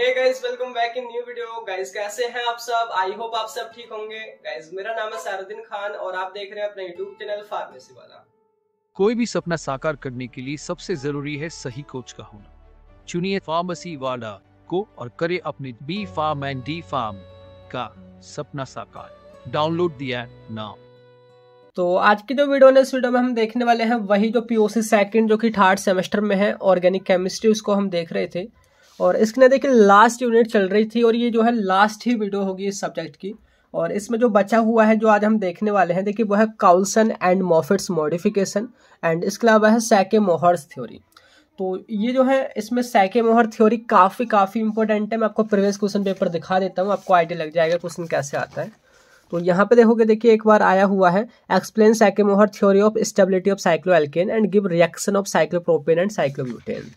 hey guys welcome back in new video guys कैसे हैं आप सब आई होप आप सब ठीक होंगे गाइस मेरा नाम है सारुद्दीन खान और आप देख रहे हैं अपना यूट्यूब चैनल फार्मेसी वाला कोई भी सपना साकार करने के लिए सबसे जरूरी है सही कोच का होना चुनिए फार्मेसी वाला को और करे अपने B pharm and D pharm का सपना साकार डाउनलोड दिया नाउ तो आज की जो वीडियो ने इस वीडियो में हम देखने वाले हैं वही जो पीओसी सेकंड जो कि थर्ड सेमेस्टर में है ऑर्गेनिक केमिस्ट्री उसको हम देख रहे थे और इसके ना देखिए लास्ट यूनिट चल रही थी और ये जो है लास्ट ही वीडियो होगी इस सब्जेक्ट की और इसमें जो बचा हुआ है जो आज हम देखने वाले हैं देखिए वो है Coulson and Moffitt's modification and इसके अलावा है सैके मोहर्स थ्योरी तो ये जो है इसमें सैके मोहर थ्योरी काफ़ी काफ़ी इंपॉर्टेंट है मैं आपको प्रीवियस क्वेश्चन पेपर दिखा देता हूँ आपको आइडिया लग जाएगा क्वेश्चन कैसे आता है तो यहाँ पे देखोगे देखिए एक बार आया हुआ है explain सैके Mohr theory of stability of cyclo alkene and give reaction of cyclopropane and cyclobutane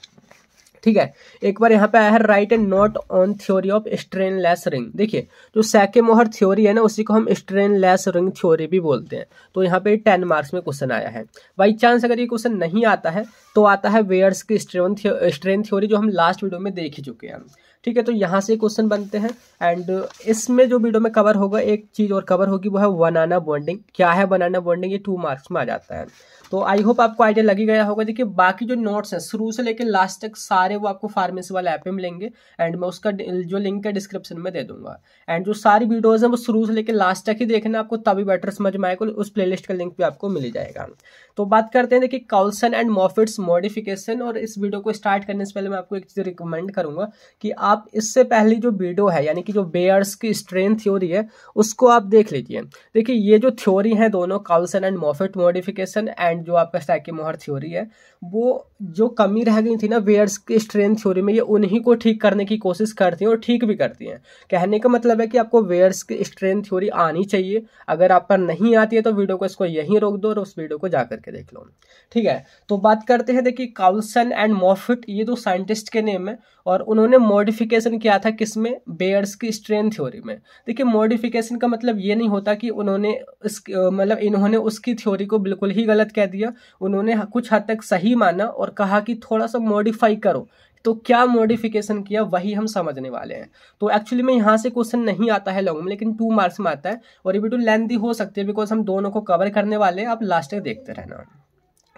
ठीक है एक बार यहाँ पे आया है right and not on theory of strain less ring देखिए जो सैके मोहर थ्योरी है ना उसी को हम स्ट्रेन लेस रिंग थ्योरी भी बोलते हैं तो यहाँ पे टेन मार्क्स में क्वेश्चन आया है बाई चांस अगर ये क्वेश्चन नहीं आता है तो आता है वेयर्स की स्ट्रेन स्ट्रेन थ्योरी जो हम लास्ट वीडियो में देख ही चुके हैं ठीक है तो यहाँ से क्वेश्चन बनते हैं एंड इसमें जो वीडियो में कवर होगा एक चीज़ और कवर होगी वो है बनाना बॉन्डिंग क्या है बनाना बॉन्डिंग ये टू मार्क्स में आ जाता है तो आई होप आपको आइडिया लगी गया होगा देखिए बाकी जो नोट्स हैं शुरू से लेकर लास्ट तक सारे वो आपको फार्मेसी वाले ऐप में मिलेंगे एंड मैं उसका जो लिंक है डिस्क्रिप्शन में दे दूंगा एंड जो सारी वीडियोज़ हैं वो शुरू से लेकर लास्ट तक ही देखना आपको तभी बेटर समझ में आएगा उस प्ले का लिंक भी आपको मिल जाएगा तो बात करते हैं देखिए कॉल्सन एंड मॉफिट्स मॉडिफिकेशन और इस वीडियो को स्टार्ट करने से पहले मैं आपको एक चीज़ रिकमेंड करूँगा कि आप इससे पहले जो वीडियो है यानी कि जो बेयर्स की स्ट्रेन थ्योरी है उसको आप देख लीजिए देखिए ये जो थ्योरी है दोनों Coulson and Moffitt modification and जो आपका स्टैकी मोहर थ्योरी है वो जो कमी रह गई थी ना बेयर्स की स्ट्रेन थ्योरी में ये उन्हीं को ठीक करने की कोशिश करती हैं और ठीक भी करती हैं कहने का मतलब है कि आपको वेयर्स की स्ट्रेन थ्योरी आनी चाहिए अगर आप पर नहीं आती है तो वीडियो को इसको यहीं रोक दो और उस वीडियो को जा करके देख लो ठीक है तो बात करते हैं देखिए काउल्सन एंड मोफिट ये दो साइंटिस्ट के नेम है और उन्होंने मॉडिफिक मॉडिफिकेशन किया था किसमें बेयर्स की स्ट्रेन थ्योरी में देखिए मॉडिफिकेशन का मतलब ये नहीं होता कि उन्होंने इस मतलब इन्होंने उसकी थ्योरी को बिल्कुल ही गलत कह दिया उन्होंने कुछ हद तक सही माना और कहा कि थोड़ा सा मॉडिफाई करो तो क्या मॉडिफिकेशन किया वही हम समझने वाले हैं तो एक्चुअली में यहाँ से क्वेश्चन नहीं आता है लॉन्ग में लेकिन टू मार्क्स में आता है और ये बिल्कुल लेंदी तो हो सकती है बिकॉज हम दोनों को कवर करने वाले हैं आप लास्ट तक देखते रहना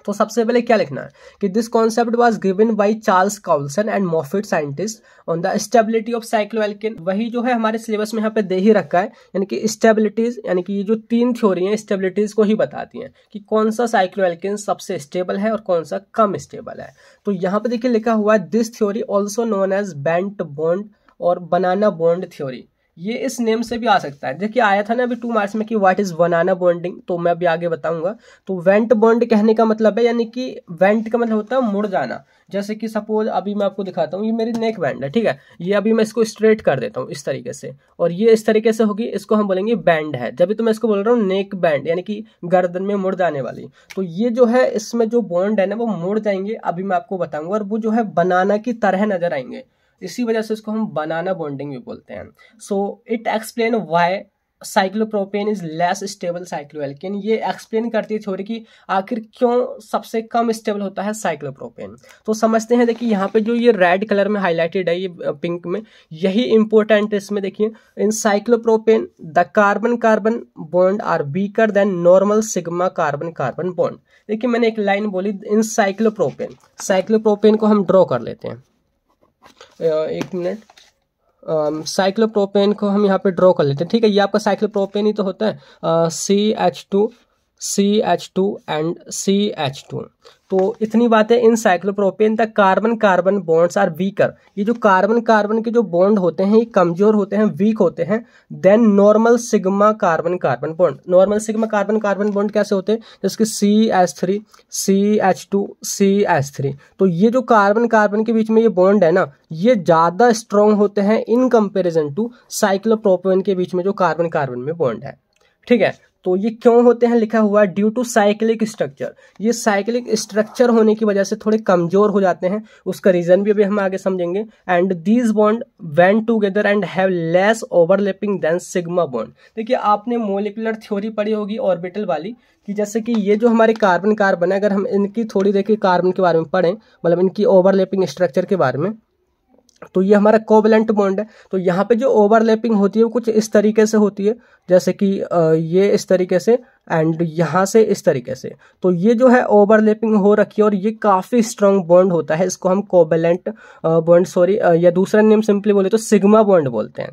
तो सबसे पहले क्या लिखना है कि this concept was given by Charles Coulson and Moffitt scientist on the stability of alkene वही जो है हमारे सिलेबस में यहाँ पे दे ही रखा है यानी कि स्टेबिलिटीज यानी कि ये जो तीन थ्योरी है स्टेबिलिटीज को ही बताती हैं कि कौन सा साइक्लोएल्किन सबसे स्टेबल है और कौन सा कम स्टेबल है तो यहाँ पे देखिए लिखा हुआ है this theory also known as bent bond और बनाना बॉन्ड थ्योरी ये इस नेम से भी आ सकता है देखिए आया था ना अभी टू मार्क्स में कि व्हाट इज़ बनाना बॉन्डिंग तो मैं अभी आगे बताऊंगा तो वेंट बॉन्ड कहने का मतलब है यानी कि वेंट का मतलब होता है मुड़ जाना जैसे कि सपोज अभी मैं आपको दिखाता हूँ ये मेरी नेक बैंड है ठीक है ये अभी मैं इसको स्ट्रेट कर देता हूँ इस तरीके से और ये इस तरीके से होगी इसको हम बोलेंगे बैंड है जब भी तो मैं इसको बोल रहा हूँ नेक बैंड यानी कि गर्दन में मुड़ जाने वाली तो ये जो है इसमें जो बॉन्ड है ना वो मुड़ जाएंगे अभी मैं आपको बताऊंगा और वो जो है बनाना की तरह नजर आएंगे इसी वजह से इसको हम बनाना बॉन्डिंग भी बोलते हैं so it explain why cyclopropane is less stable cycloalkane ये एक्सप्लेन करती है थ्योरी कि आखिर क्यों सबसे कम स्टेबल होता है साइक्लोप्रोपेन तो समझते हैं देखिए यहाँ पे जो ये रेड कलर में हाईलाइटेड है ये पिंक में यही इंपॉर्टेंट इसमें देखिए in cyclopropane the carbon carbon bond are weaker than normal sigma carbon carbon bond देखिए मैंने एक लाइन बोली इन साइक्लोप्रोपेन साइक्लोप्रोपेन को हम ड्रॉ कर लेते हैं एक मिनट साइक्लोप्रोपेन को हम यहाँ पे ड्रॉ कर लेते हैं ठीक है ये आपका साइक्लोप्रोपेन ही तो होता है C H two C H two and C H two तो इतनी बात है in cyclopropane the carbon carbon bonds are weaker ये जो कार्बन कार्बन के जो बॉन्ड होते हैं ये कमजोर होते हैं वीक होते हैं than normal sigma carbon carbon bond normal sigma carbon carbon bond कैसे होते हैं जैसे C H three C H two C H three तो ये जो कार्बन कार्बन के बीच में ये बॉन्ड है ना ये ज़्यादा स्ट्रॉन्ग होते हैं इन कंपेरिजन टू साइक्लोप्रोपेन के बीच में जो कार्बन कार्बन में बॉन्ड है ठीक है तो ये क्यों होते हैं लिखा हुआ है ड्यू टू साइक्लिक स्ट्रक्चर ये साइक्लिक स्ट्रक्चर होने की वजह से थोड़े कमजोर हो जाते हैं उसका रीजन भी अभी हम आगे समझेंगे and these bond when together and have less overlapping than sigma bond देखिए आपने मोलिकुलर थ्योरी पढ़ी होगी ऑर्बिटल वाली कि जैसे कि ये जो हमारे कार्बन कार्बन है अगर हम इनकी थोड़ी देखिए कार्बन के बारे में पढ़ें मतलब इनकी ओवरलैपिंग स्ट्रक्चर के बारे में तो ये हमारा कोवलेंट बॉन्ड है तो यहाँ पे जो ओवरलैपिंग होती है वो कुछ इस तरीके से होती है जैसे कि ये इस तरीके से एंड यहाँ से इस तरीके से तो ये जो है ओवरलैपिंग हो रखी है और ये काफ़ी स्ट्रॉन्ग बॉन्ड होता है इसको हम कोबेलेंट बॉन्ड सॉरी या दूसरा नेम सिंपली बोले तो सिग्मा बॉन्ड बोलते हैं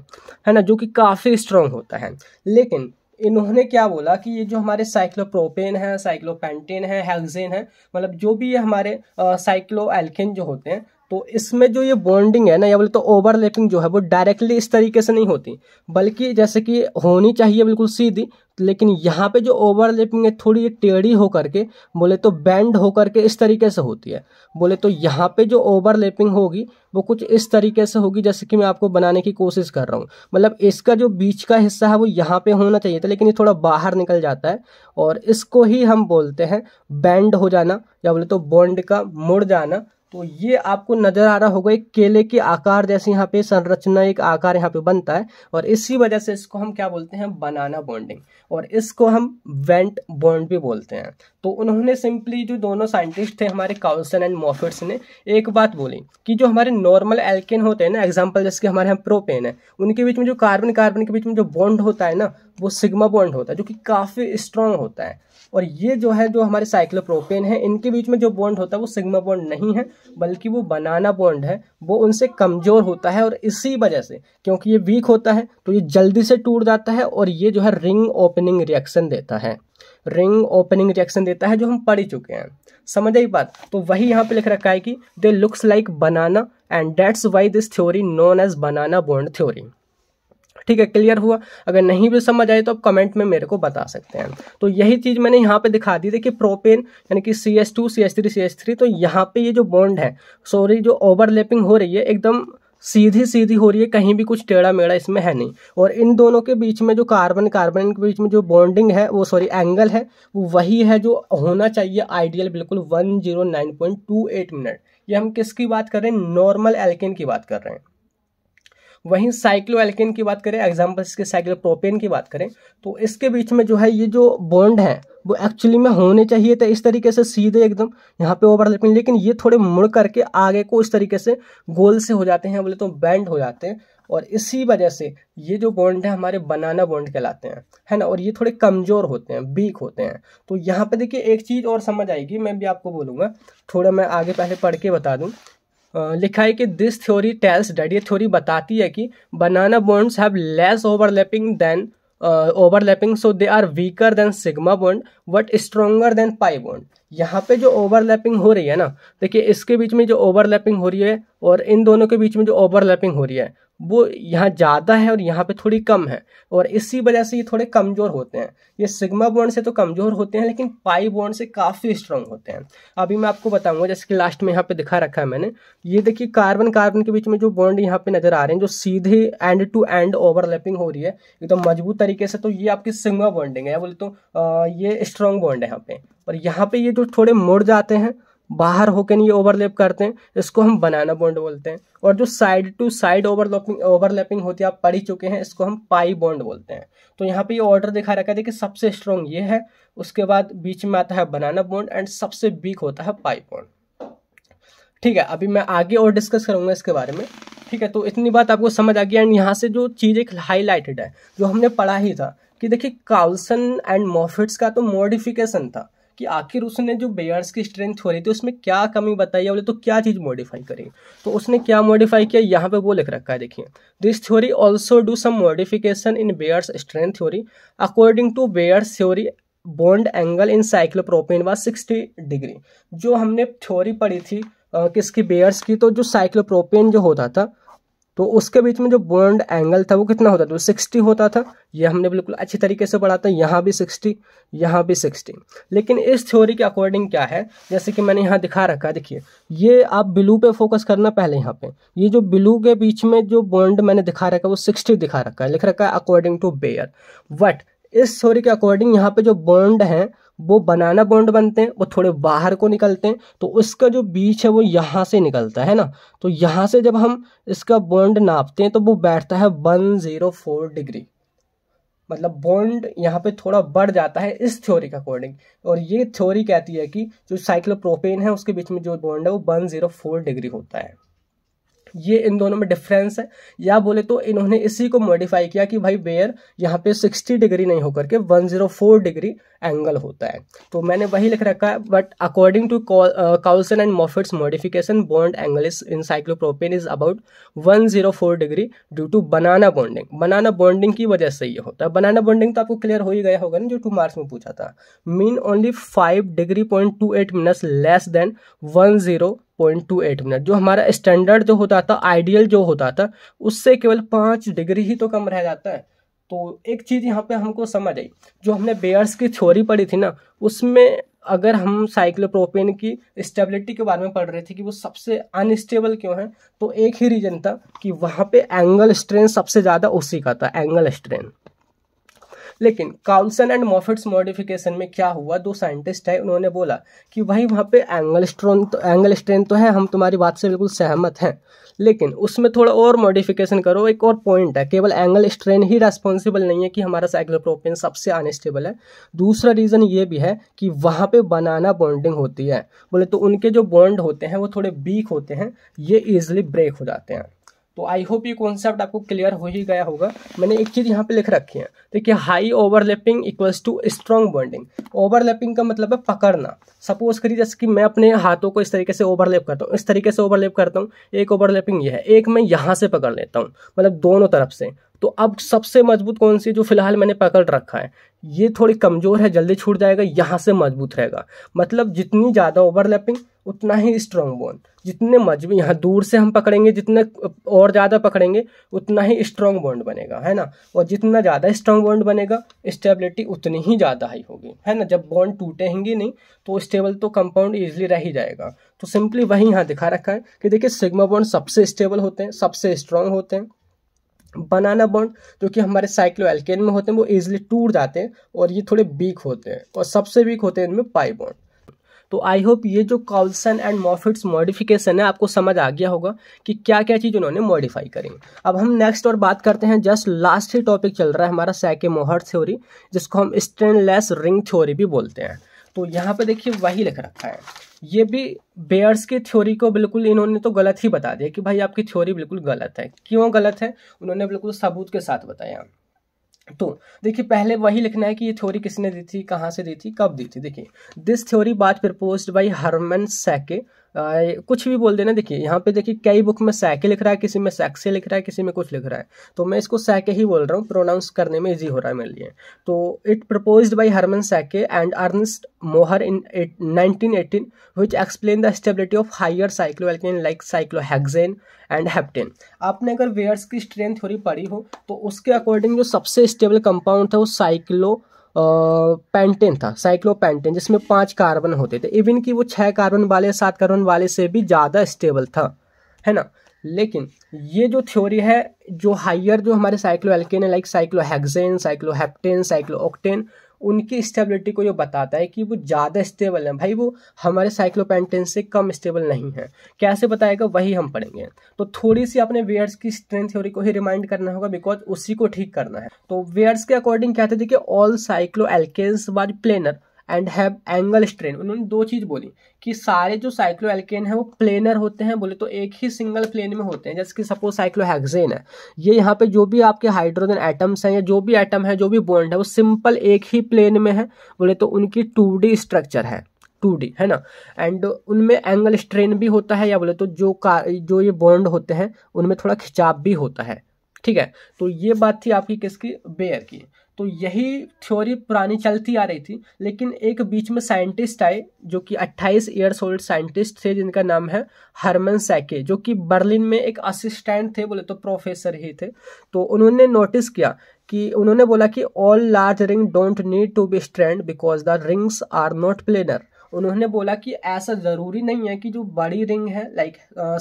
है ना जो कि काफ़ी स्ट्रांग होता है लेकिन इन्होंने क्या बोला कि ये जो हमारे साइक्लोप्रोपेन है साइक्लोपेंटेन है हेल्जेन है मतलब जो भी ये हमारे साइक्लो एल्केन जो होते हैं तो इसमें जो ये बॉन्डिंग है ना या बोले तो ओवरलैपिंग जो है वो डायरेक्टली इस तरीके से नहीं होती बल्कि जैसे कि होनी चाहिए बिल्कुल सीधी लेकिन यहाँ पे जो ओवरलैपिंग है थोड़ी टेढ़ी होकर के बोले तो बैंड होकर के इस तरीके से होती है बोले तो यहाँ पे जो ओवरलैपिंग होगी वो कुछ इस तरीके से होगी जैसे कि मैं आपको बनाने की कोशिश कर रहा हूँ मतलब इसका जो बीच का हिस्सा है वो यहाँ पे होना चाहिए था लेकिन ये थोड़ा बाहर निकल जाता है और इसको ही हम बोलते हैं बैंड हो जाना या बोले तो बॉन्ड का मुड़ जाना तो ये आपको नजर आ रहा होगा एक केले के आकार जैसे यहाँ पे संरचना एक आकार यहाँ पे बनता है और इसी वजह से इसको हम क्या बोलते हैं बनाना बॉन्डिंग और इसको हम वेंट बॉन्ड भी बोलते हैं तो उन्होंने सिंपली जो दोनों साइंटिस्ट थे हमारे काउंसन एंड मॉफिट्स ने एक बात बोली कि जो हमारे नॉर्मल एल्केन होते हैं ना एग्जाम्पल जैसे कि हमारे यहाँ प्रोपेन है उनके बीच में जो कार्बन कार्बन के बीच में जो बॉन्ड होता है ना वो सिग्मा बॉन्ड होता है जो कि काफ़ी स्ट्रांग होता है और ये जो है जो हमारे साइक्लोप्रोपेन है इनके बीच में जो बॉन्ड होता है वो सिग्मा बॉन्ड नहीं है बल्कि वो बनाना बॉन्ड है वो उनसे कमज़ोर होता है और इसी वजह से क्योंकि ये वीक होता है तो ये जल्दी से टूट जाता है और ये जो है रिंग ओपनिंग रिएक्शन देता है रिंग ओपनिंग रिएक्शन देता है जो हम पढ़ ही चुके हैं समझ आई बात तो वही यहाँ पे लिख रखा है कि they looks like banana and that's why this theory known as banana bond theory ठीक है क्लियर हुआ अगर नहीं भी समझ आए तो आप कमेंट में मेरे को बता सकते हैं तो यही चीज़ मैंने यहाँ पे दिखा दी थी कि प्रोपेन यानी कि C S two C S three C S three तो यहाँ पे ये जो बॉन्ड है सॉरी जो ओवरलैपिंग हो रही है एकदम सीधी सीधी हो रही है कहीं भी कुछ टेढ़ा मेढ़ा इसमें है नहीं और इन दोनों के बीच में जो कार्बन कार्बन के बीच में जो बॉन्डिंग है वो सॉरी एंगल है वो वही है जो होना चाहिए आइडियल बिल्कुल एट मिनट ये हम किसकी बात कर रहे हैं नॉर्मल एल्केन की बात कर रहे हैं वहीं साइक्लो एल्केन की बात करें एग्जाम्पल इसके साइक्लोप्रोपेन की बात करें तो इसके बीच में जो है ये जो बॉन्ड है वो एक्चुअली में होने चाहिए थे इस तरीके से सीधे एकदम यहाँ पे ओवरलैपिंग लेकिन ये थोड़े मुड़ करके आगे को इस तरीके से गोल से हो जाते हैं बोले तो बैंड हो जाते हैं और इसी वजह से ये जो बॉन्ड है हमारे बनाना बॉन्ड कहलाते हैं है ना और ये थोड़े कमज़ोर होते हैं वीक होते हैं तो यहाँ पे देखिए एक चीज़ और समझ आएगी मैं भी आपको बोलूँगा थोड़ा मैं आगे पहले पढ़ के बता दूँ लिखा है कि दिस थ्योरी टेल्स डेट ये थ्योरी बताती है कि banana bonds have less overlapping than overlapping so they are weaker than sigma bond but stronger than pi bond यहाँ पे जो ओवरलैपिंग हो रही है ना देखिए इसके बीच में जो ओवरलैपिंग हो रही है और इन दोनों के बीच में जो ओवरलैपिंग हो रही है वो यहाँ ज़्यादा है और यहाँ पे थोड़ी कम है और इसी वजह से ये थोड़े कमज़ोर होते हैं ये सिग्मा बॉन्ड से तो कमज़ोर होते हैं लेकिन पाई बॉन्ड से काफ़ी स्ट्रांग होते हैं अभी मैं आपको बताऊंगा जैसे कि लास्ट में यहाँ पे दिखा रखा है मैंने ये देखिए कार्बन कार्बन के बीच में जो बॉन्ड यहाँ पे नज़र आ रहे हैं जो सीधे एंड टू एंड ओवरलैपिंग हो रही है एकदम तो मजबूत तरीके से तो ये आपकी सिग्मा बॉन्डिंग है बोले तो ये स्ट्रॉन्ग बॉन्ड है यहाँ पे और यहाँ पे ये जो थोड़े मुड़ जाते हैं बाहर होकर ये ओवरलैप करते हैं इसको हम बनाना बॉन्ड बोलते हैं और जो side to side overlapping overlapping होती है आप पढ़ ही चुके हैं इसको हम पाई बॉन्ड बोलते हैं तो यहाँ पे ये ऑर्डर दिखा रखा है देखिए सबसे स्ट्रॉन्ग ये है उसके बाद बीच में आता है बनाना बॉन्ड एंड सबसे वीक होता है पाई बॉन्ड ठीक है अभी मैं आगे और डिस्कस करूँगा इसके बारे में ठीक है तो इतनी बात आपको समझ आ गई एंड यहाँ से जो चीज़ एक हाईलाइटेड है जो हमने पढ़ा ही था कि देखिए काउलसन एंड मॉफिट्स का तो मॉडिफिकेशन था कि आखिर उसने जो बेयर्स की स्ट्रेंथ हो रही थी उसमें क्या कमी बताई है बोले तो क्या चीज़ मॉडिफाई करी तो उसने क्या मॉडिफाई किया यहाँ पे वो लिख रखा है देखिए this theory also do some modification in Baeyer's strength theory according to Baeyer's theory bond angle in cyclopropane was sixty degree जो हमने थ्योरी पढ़ी थी किसकी बेयर्स की तो जो साइक्लोप्रोपेन जो होता था तो उसके बीच में जो बॉन्ड एंगल था वो कितना होता था वो सिक्सटी होता था ये हमने बिल्कुल अच्छी तरीके से पढ़ा था यहाँ भी सिक्सटी यहाँ भी सिक्सटी लेकिन इस थ्योरी के अकॉर्डिंग क्या है जैसे कि मैंने यहाँ दिखा रखा है देखिए ये आप ब्लू पे फोकस करना पहले यहाँ पे ये जो ब्लू के बीच में जो बॉन्ड मैंने दिखा रखा है वो सिक्सटी दिखा रखा है लिख रखा है अकॉर्डिंग टू बेयर बट इस थ्योरी के अकॉर्डिंग यहाँ पे जो बॉन्ड हैं वो बनाना बॉन्ड बनते हैं वो थोड़े बाहर को निकलते हैं तो उसका जो बीच है वो यहाँ से निकलता है ना तो यहाँ से जब हम इसका बॉन्ड नापते हैं तो वो बैठता है वन ज़ीरो फोर डिग्री मतलब बॉन्ड यहाँ पे थोड़ा बढ़ जाता है इस थ्योरी के अकॉर्डिंग और ये थ्योरी कहती है कि जो साइक्लोप्रोपेन है उसके बीच में जो बॉन्ड है वो वन ज़ीरो फोर डिग्री होता है ये इन दोनों में डिफरेंस है या बोले तो इन्होंने इसी को मॉडिफाई किया कि भाई बेयर यहाँ पे 60 डिग्री नहीं होकर के 104 डिग्री एंगल होता है तो मैंने वही लिख रखा है but according to Coulson and Moffitt's modification bond angle is in cyclopropane is about 104 degree due to banana bonding banana bonding की वजह से ये होता है बनाना बॉन्डिंग तो आपको क्लियर हो ही गया होगा ना जो टू मार्क्स में पूछा था mean only five degree point two eight minutes less than one zero point two eight minute जो हमारा स्टैंडर्ड जो होता था आइडियल जो होता था उससे केवल पाँच डिग्री ही तो कम रह जाता है तो एक चीज़ यहाँ पे हमको समझ आई जो हमने बेयर्स की थ्योरी पढ़ी थी ना उसमें अगर हम साइक्लोप्रोपेन की स्टेबिलिटी के बारे में पढ़ रहे थे कि वो सबसे अनस्टेबल क्यों है तो एक ही रीज़न था कि वहाँ पे एंगल स्ट्रेन सबसे ज़्यादा उसी का था एंगल स्ट्रेन लेकिन काउंसन एंड मॉफिट्स मॉडिफिकेशन में क्या हुआ दो साइंटिस्ट है उन्होंने बोला कि भाई वहाँ पे एंगल स्ट्रोन तो एंगल स्ट्रेन तो है हम तुम्हारी बात से बिल्कुल सहमत हैं लेकिन उसमें थोड़ा और मॉडिफिकेशन करो एक और पॉइंट है केवल एंगल स्ट्रेन ही रेस्पॉन्सिबल नहीं है कि हमारा साइक्लोप्रोपेन सबसे अनस्टेबल है दूसरा रीज़न ये भी है कि वहाँ पे बनाना बॉन्डिंग होती है बोले तो उनके जो बॉन्ड होते हैं वो थोड़े वीक होते हैं ये ईजिली ब्रेक हो जाते हैं तो आई होप ये कॉन्सेप्ट आपको क्लियर हो ही गया होगा मैंने एक चीज़ यहाँ पे लिख रखी है देखिए high overlapping equals to strong bonding overlapping का मतलब है पकड़ना सपोज करिए जैसे कि मैं अपने हाथों को इस तरीके से ओवरलैप करता हूँ इस तरीके से ओवरलैप करता हूँ एक ओवरलैपिंग ये है एक मैं यहाँ से पकड़ लेता हूँ मतलब दोनों तरफ से तो अब सबसे मजबूत कौन सी जो फिलहाल मैंने पकड़ रखा है ये थोड़ी कमज़ोर है जल्दी छूट जाएगा यहाँ से मजबूत रहेगा मतलब जितनी ज़्यादा ओवरलैपिंग उतना ही स्ट्रॉन्ग बोन जितने मजबूत यहाँ दूर से हम पकड़ेंगे जितने और ज़्यादा पकड़ेंगे उतना ही स्ट्रांग बॉन्ड बनेगा है ना और जितना ज़्यादा स्ट्रांग बॉन्ड बनेगा स्टेबिलिटी उतनी ही ज़्यादा हाई होगी है ना जब बॉन्ड टूटेंगे नहीं तो स्टेबल तो कंपाउंड ईजिली रह ही जाएगा तो सिंपली वही यहाँ दिखा रखा है कि देखिए सिग्मा बॉन्ड सबसे स्टेबल होते हैं सबसे स्ट्रांग होते हैं बनाना बॉन्ड जो कि हमारे साइक्लो एल्केन में होते हैं वो ईजिली टूट जाते हैं और ये थोड़े वीक होते हैं और सबसे वीक होते हैं इनमें पाई बॉन्ड तो आई होप ये जो कॉल्सन एंड मॉफिट्स मॉडिफिकेशन है आपको समझ आ गया होगा कि क्या क्या चीज़ उन्होंने मॉडिफाई करी अब हम नेक्स्ट और बात करते हैं जस्ट लास्ट ही टॉपिक चल रहा है हमारा सैके मोहर थ्योरी जिसको हम स्टेनलेस रिंग थ्योरी भी बोलते हैं तो यहाँ पे देखिए वही लिख रखा है ये भी बेयर्स की थ्योरी को बिल्कुल इन्होंने तो गलत ही बता दिया कि भाई आपकी थ्योरी बिल्कुल गलत है क्यों गलत है उन्होंने बिल्कुल सबूत के साथ बताया तो देखिए पहले वही लिखना है कि ये थ्योरी किसने दी थी कहाँ से दी थी कब दी थी देखिए दिस थ्योरी बात प्रपोज बाई हरमन सैके आ, कुछ भी बोल देना देखिए यहाँ पे देखिए कई बुक में सैके लिख रहा है किसी में सैक्से लिख रहा है किसी में कुछ लिख रहा है तो मैं इसको सैके ही बोल रहा हूँ प्रोनाउंस करने में इजी हो रहा है मेरे लिए तो it propose by Hermann Sachse and Ernst Mohr in nineteen eighteen which explain the stability of higher cyclo like hexane and heptane आपने अगर वेयर्स की स्ट्रेंथ थोड़ी पढ़ी हो तो उसके अकॉर्डिंग जो सबसे स्टेबल कंपाउंड था वो साइक्लो पेंटेन था साइक्लोपेंटेन जिसमें पांच कार्बन होते थे इवन कि वो छह कार्बन वाले सात कार्बन वाले से भी ज़्यादा स्टेबल था है ना लेकिन ये जो थ्योरी है जो हाइयर जो हमारे साइक्लो एल्केन है like cyclo hexane cyclo heptane cyclo octane उनकी स्टेबिलिटी को जो बताता है कि वो ज़्यादा स्टेबल है भाई वो हमारे साइक्लोपेंटेन से कम स्टेबल नहीं है कैसे बताएगा वही हम पढ़ेंगे तो थोड़ी सी अपने वेयर्स की स्ट्रेंथ थ्योरी को ही रिमाइंड करना होगा बिकॉज उसी को ठीक करना है तो वेयर्स के अकॉर्डिंग कहते थे कि ऑल साइक्लो एल्केस were planar and have angle strain उन्होंने दो चीज़ बोली कि सारे जो साइक्लो एल्केन है वो प्लेनर होते हैं बोले तो एक ही सिंगल प्लेन में होते हैं जैसे कि सपोज साइक्लो हैगजेन है ये यहाँ पे जो भी आपके हाइड्रोजन एटम्स हैं या जो भी एटम है जो भी बॉन्ड है वो सिंपल एक ही प्लेन में है बोले तो उनकी टू स्ट्रक्चर है टू है ना एंड उनमें एंगल स्ट्रेन भी होता है या बोले तो जो का जो ये बॉन्ड होते हैं उनमें थोड़ा खिंचाव भी होता है ठीक है तो ये बात थी आपकी किसकी बेयर की तो यही थ्योरी पुरानी चलती आ रही थी लेकिन एक बीच में साइंटिस्ट आए जो कि 28 ईयर्स ओल्ड साइंटिस्ट थे जिनका नाम है हरमन सैके जो कि बर्लिन में एक असिस्टेंट थे बोले तो प्रोफेसर ही थे तो उन्होंने नोटिस किया कि उन्होंने बोला कि all large ring don't need to be strained because the rings are not planar उन्होंने बोला कि ऐसा ज़रूरी नहीं है कि जो बड़ी रिंग है लाइक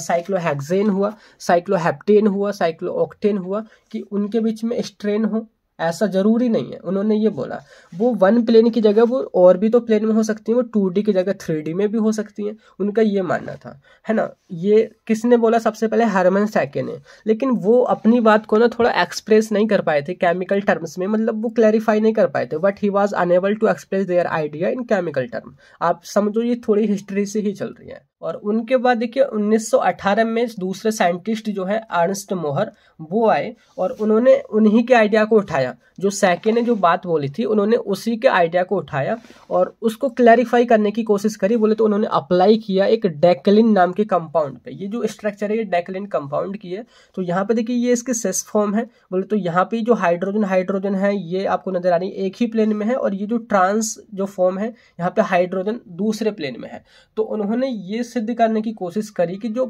साइक्लोहेक्जेन हुआ साइक्लोहेप्टेन हुआ साइक्लोऑक्टेन हुआ कि उनके बीच में स्ट्रेन हो ऐसा जरूरी नहीं है उन्होंने ये बोला वो वन प्लेन की जगह वो और भी तो प्लेन में हो सकती हैं वो टू की जगह थ्री में भी हो सकती हैं उनका ये मानना था है ना ये किसने बोला सबसे पहले हरमन सैके ने लेकिन वो अपनी बात को ना थोड़ा एक्सप्रेस नहीं कर पाए थे केमिकल टर्म्स में मतलब वो क्लैरिफाई नहीं कर पाए थे but he was unable to express their idea in chemical term आप समझो ये थोड़ी हिस्ट्री से ही चल रही है और उनके बाद देखिए 1918 में दूसरे साइंटिस्ट जो है अर्नस्ट मोहर वो आए और उन्होंने उन्हीं के आइडिया को उठाया जो सैके ने जो बात बोली थी उन्होंने उसी के आइडिया को उठाया और उसको क्लैरिफाई करने की कोशिश करी बोले तो उन्होंने अप्लाई किया एक डेकलिन नाम के कंपाउंड पे ये जो स्ट्रक्चर है ये डेकलिन कंपाउंड की है तो यहाँ पे देखिए ये इसके सेस फॉर्म है बोले तो यहाँ पे जो हाइड्रोजन हाइड्रोजन है ये आपको नजर आ रही है एक ही प्लेन में है और ये जो ट्रांस जो फॉर्म है यहाँ पे हाइड्रोजन दूसरे प्लेन में है तो उन्होंने ये सिद्ध करने की कोशिश करी कि जो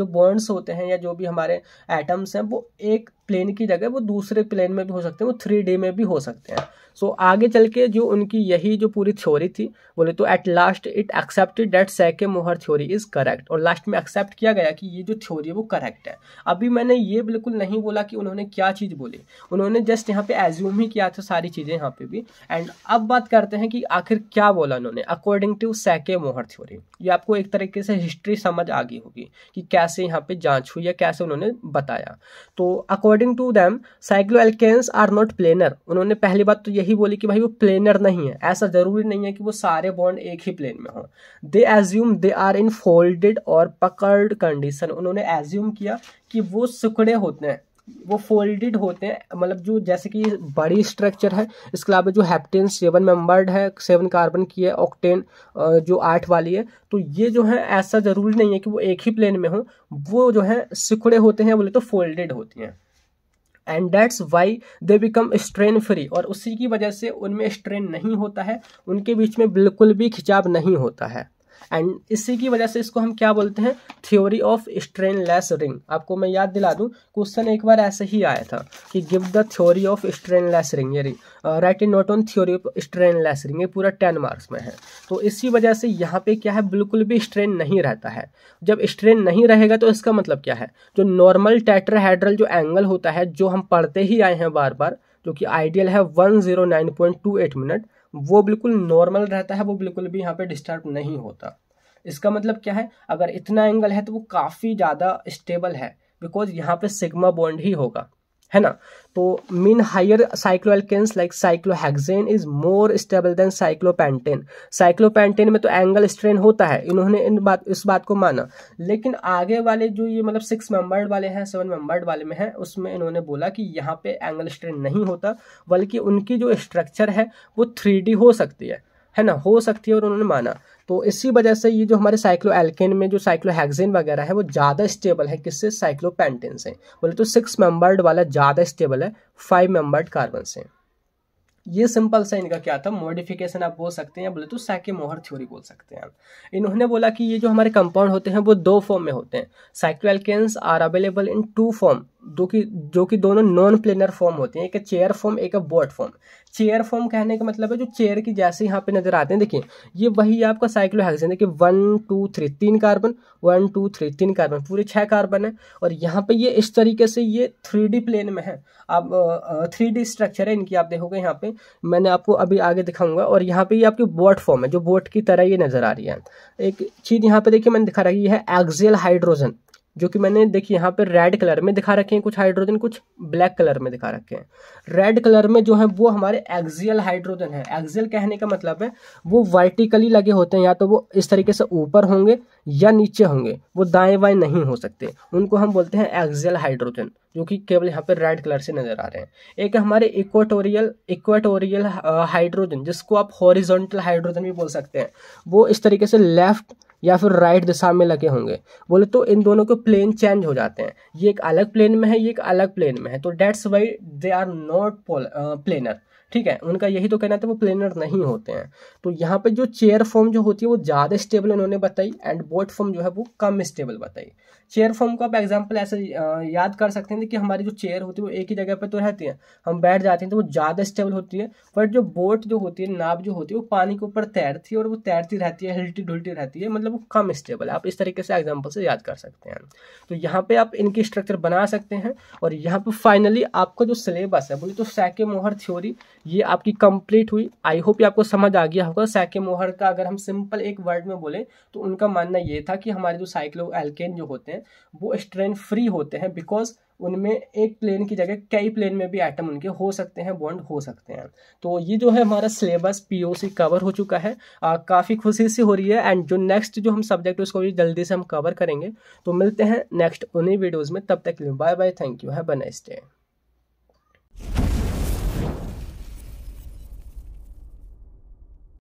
जो बॉन्ड्स होते हैं या जो भी हमारे एटम्स हैं वो एक प्लेन की जगह वो दूसरे प्लेन में भी हो सकते हैं वो थ्री डी में भी हो सकते हैं सो so, आगे चल के जो उनकी यही जो पूरी थ्योरी थी बोले तो at last it accepted that Sachse Mohr theory is correct और लास्ट में एक्सेप्ट किया गया कि ये जो थ्योरी है वो करेक्ट है अभी मैंने ये बिल्कुल नहीं बोला कि उन्होंने क्या चीज़ बोली उन्होंने जस्ट यहाँ पे एज्यूम ही किया था सारी चीज़ें यहाँ पे भी एंड अब बात करते हैं कि आखिर क्या बोला उन्होंने अकॉर्डिंग टू सैके मोहर थ्योरी ये आपको एक तरीके से हिस्ट्री समझ आ गई होगी कि कैसे यहाँ पे जाँच हुई या कैसे उन्होंने बताया तो according according to them cyclo alkanes are not planar उन्होंने पहली बात तो यही बोली कि भाई वो प्लेनर नहीं है ऐसा जरूरी नहीं है कि वो सारे बॉन्ड एक ही प्लेन में हों they assume they are in folded और पकर्ड कंडीशन उन्होंने एज्यूम किया कि वो सुकड़े होते हैं वो फोल्डेड होते हैं मतलब जो जैसे कि बड़ी स्ट्रक्चर है इसके अलावा जो हैप्टेन सेवन मेंबर्ड है सेवन कार्बन की है ऑक्टेन जो आठ वाली है तो ये जो है ऐसा ज़रूरी नहीं है कि वो एक ही प्लेन में हो वो जो है सिकुड़े होते हैं बोले तो फोल्डेड होती हैं and that's why they become strain free और उसी की वजह से उनमें स्ट्रेन नहीं होता है उनके बीच में बिल्कुल भी खिंचाव नहीं होता है एंड इसी की वजह से इसको हम क्या बोलते हैं थ्योरी ऑफ स्ट्रेनलेस रिंग आपको मैं याद दिला दूं क्वेश्चन एक बार ऐसे ही आया था कि give the theory of strainless ring ये write in note on theory of strainless ring ये पूरा टेन मार्क्स में है तो इसी वजह से यहाँ पे क्या है बिल्कुल भी स्ट्रेन नहीं रहता है जब स्ट्रेन नहीं रहेगा तो इसका मतलब क्या है जो नॉर्मल टेट्राहेड्रल जो एंगल होता है जो हम पढ़ते ही आए हैं बार बार जो कि आइडियल है 109.28 मिनट वो बिल्कुल नॉर्मल रहता है वो बिल्कुल भी यहाँ पे डिस्टर्ब नहीं होता इसका मतलब क्या है अगर इतना एंगल है तो वो काफ़ी ज़्यादा स्टेबल है बिकॉज यहाँ पे सिग्मा बॉन्ड ही होगा है ना तो mean higher cycloalkanes like cyclohexane is more stable than cyclopentane cyclopentane में तो एंगल स्ट्रेन होता है इन्होंने इन बात इस बात को माना लेकिन आगे वाले जो ये मतलब सिक्स मेंबर्ड वाले हैं सेवन मेंबर्ड वाले में हैं उसमें इन्होंने बोला कि यहाँ पे एंगल स्ट्रेन नहीं होता बल्कि उनकी जो स्ट्रक्चर है वो थ्री हो सकती है है ना हो सकती है और उन्होंने माना तो इसी वजह से ये जो हमारे साइक्लो एल्केन में जो साइक्लोहेक्सेन वगैरह है वो ज़्यादा स्टेबल है किससे साइक्लोपेंटेन से बोले तो सिक्स मेंबर्ड वाला ज़्यादा स्टेबल है फाइव मेंबर्ड कार्बन से ये सिंपल सा इनका क्या था मॉडिफिकेशन आप बोल सकते हैं बोले तो मोहर थ्योरी बोल सकते हैं इन्होंने बोला कि ये जो हमारे कंपाउंड होते हैं वो दो फॉर्म में होते हैं alkanes are available in two form जो कि जो कि दोनों नॉन प्लेनर फॉर्म होते हैं एक चेयर फॉर्म एक बोर्ड फॉर्म चेयर फॉर्म कहने का मतलब है जो चेयर की जैसे यहाँ पे नजर आते हैं देखिए ये वही आपका साइक्लोहेक्सेन देखिए वन टू थ्री तीन कार्बन वन टू थ्री तीन कार्बन पूरे छह कार्बन है और यहाँ पे ये इस तरीके से ये थ्री प्लेन में है आप थ्री स्ट्रक्चर है इनकी आप देखोगे यहाँ पे मैंने आपको अभी आगे दिखाऊंगा और यहाँ पे ये आपकी बोट फॉर्म है जो बोट की तरह ये नजर आ रही है एक चीज़ यहाँ पे देखिए मैंने दिखा रही है एक्जेल हाइड्रोजन जो कि मैंने देखिए यहाँ पर रेड कलर में दिखा रखे हैं कुछ हाइड्रोजन कुछ ब्लैक कलर में दिखा रखे हैं रेड कलर में जो है वो हमारे एक्सियल हाइड्रोजन है एक्जियल कहने का मतलब है वो वर्टिकली लगे होते हैं या तो वो इस तरीके से ऊपर होंगे या नीचे होंगे वो दाएं बाएं नहीं हो सकते उनको हम बोलते हैं एक्जियल हाइड्रोजन जो कि केवल यहाँ पर रेड कलर से नजर आ रहे हैं एक हमारे इक्वाटोरियल इक्वाटोरियल हाइड्रोजन जिसको आप हॉरिजोंटल हाइड्रोजन भी बोल सकते हैं वो इस तरीके से लेफ्ट या फिर राइट दिशा में लगे होंगे बोले तो इन दोनों के प्लेन चेंज हो जाते हैं ये एक अलग प्लेन में है ये एक अलग प्लेन में है तो that's why they are not planar ठीक है उनका यही तो कहना था वो प्लेनर नहीं होते हैं तो यहाँ पे जो चेयर फॉर्म जो होती है वो ज़्यादा स्टेबल उन्होंने बताई एंड बोट फॉर्म जो है वो कम स्टेबल बताई चेयर फॉर्म को आप एग्जाम्पल ऐसे याद कर सकते हैं कि हमारी जो चेयर होती है वो एक ही जगह पर तो रहती है हम बैठ जाते हैं तो वो ज़्यादा स्टेबल होती है बट जो बोट जो होती है नाव जो होती है वो पानी के ऊपर तैरती है और वो तैरती रहती है हिलटी ढुलटी रहती है मतलब वो कम स्टेबल है आप इस तरीके से एग्जाम्पल से याद कर सकते हैं तो यहाँ पर आप इनकी स्ट्रक्चर बना सकते हैं और यहाँ पर फाइनली आपका जो सिलेबस है बोले तो सैके मोहर थ्योरी ये आपकी कंप्लीट हुई आई होप ये आपको समझ आ गया होगा सैके मोहर का अगर हम सिंपल एक वर्ड में बोले तो उनका मानना ये था कि हमारे जो साइक्लो एल्केन जो होते हैं हैं वो स्ट्रेन फ्री होते हैं बिकॉज उनमें एक प्लेन की जगह कई प्लेन में भी आइटम उनके हो सकते हैं बॉन्ड हो सकते हैं तो ये जो है हमारा सिलेबस पीओसी कवर हो चुका है काफ़ी खुशी से हो रही है एंड जो नेक्स्ट जो हम सब्जेक्ट उसको भी जल्दी से हम कवर करेंगे तो मिलते हैं नेक्स्ट उन्हीं वीडियोज़ में तब तक bye bye thank you have a nice day